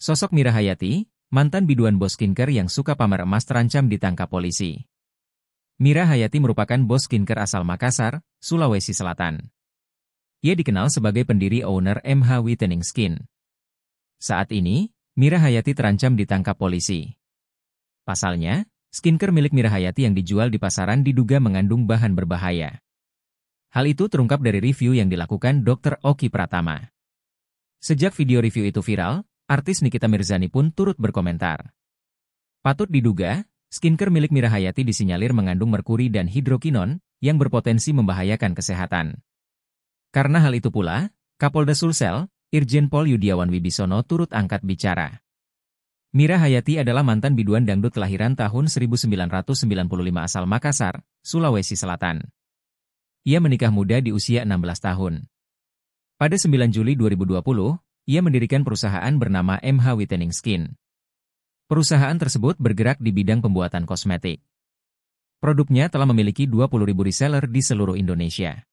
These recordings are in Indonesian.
Sosok Mira Hayati, mantan biduan bos skincare yang suka pamer emas terancam ditangkap polisi. Mira Hayati merupakan bos skincare asal Makassar, Sulawesi Selatan. Ia dikenal sebagai pendiri owner MH Whitening Skin. Saat ini, Mira Hayati terancam ditangkap polisi. Pasalnya, skincare milik Mira Hayati yang dijual di pasaran diduga mengandung bahan berbahaya. Hal itu terungkap dari review yang dilakukan Dr. Oki Pratama. Sejak video review itu viral, Artis Nikita Mirzani pun turut berkomentar. Patut diduga, skincare milik Mirahayati disinyalir mengandung merkuri dan hidrokinon yang berpotensi membahayakan kesehatan. Karena hal itu pula, Kapolda Sulsel, Irjen Pol Yudiawan Wibisono turut angkat bicara. Mira Hayati adalah mantan biduan dangdut kelahiran tahun 1995 asal Makassar, Sulawesi Selatan. Ia menikah muda di usia 16 tahun. Pada 9 Juli 2020, ia mendirikan perusahaan bernama MH Whitening Skin. Perusahaan tersebut bergerak di bidang pembuatan kosmetik. Produknya telah memiliki 20 ribu reseller di seluruh Indonesia.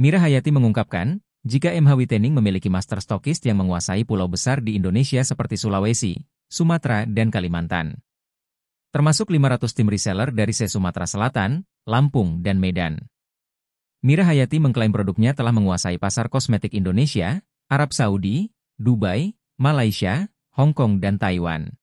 Mira Hayati mengungkapkan, jika MH Whitening memiliki master stokist yang menguasai pulau besar di Indonesia seperti Sulawesi, Sumatera, dan Kalimantan. Termasuk 500 tim reseller dari se Sumatera Selatan, Lampung, dan Medan. Mira Hayati mengklaim produknya telah menguasai pasar kosmetik Indonesia, Arab Saudi, Dubai, Malaysia, Hong Kong dan Taiwan.